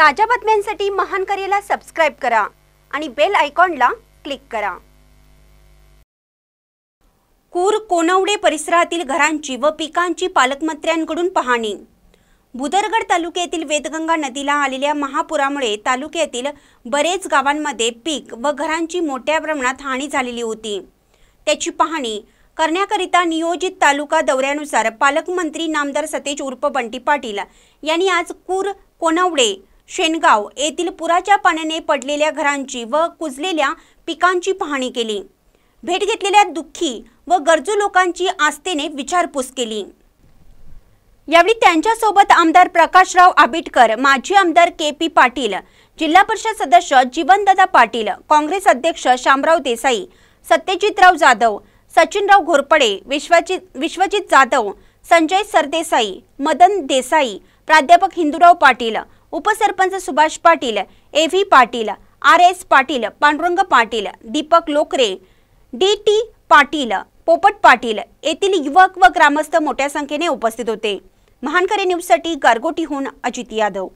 ताज्या बातम्यांसाठी महान करेला सबस्क्राईब करा आणि बेल आयकॉनला क्लिक करा कूर कोनवडे परिसरातील घरांची व पिकांची पालकमंत्र्यांकडून पाहणी बुदरगड तालुक्यातील वेदगंगा नदीला आलेल्या महापुरामुळे तालुक्यातील बरेच गावांमध्ये पीक व घरांची मोठ्या प्रमाणात हानी झालेली होती त्याची पाहणी करण्याकरिता नियोजित तालुका दौऱ्यानुसार पालकमंत्री नामदार सतेज उर्फ बंटी पाटील यांनी आज कूर कोनवडे शेनगाव येथील पुराच्या पाण्याने पडलेल्या घरांची व कुजलेल्या पिकांची पाहणी केली भेट घेतलेल्या दुःखी व गरजू लोकांची आस्थेने विचारपूस केली यावेळी त्यांच्यासोबत आमदार प्रकाशराव आबिटकर माजी आमदार के पी पाटील जिल्हा परिषद सदस्य जीवनदादा पाटील काँग्रेस अध्यक्ष शामराव देसाई सत्यजितराव जाधव सचिनराव घोरपडे विश्वजित विश्वजित जाधव संजय सरदेसाई मदन देसाई प्राध्यापक हिंदूराव पाटील उपसरपंच Subhash Patil A V Patil R S Patil Pandurang Patil Deepak Lokare D T Patil Popat Patil येथील युवक व ग्रामस्थ मोठ्या संख्येने उपस्थित होते महानकरे न्यूजसाठी गारगोटीहून अजित यादव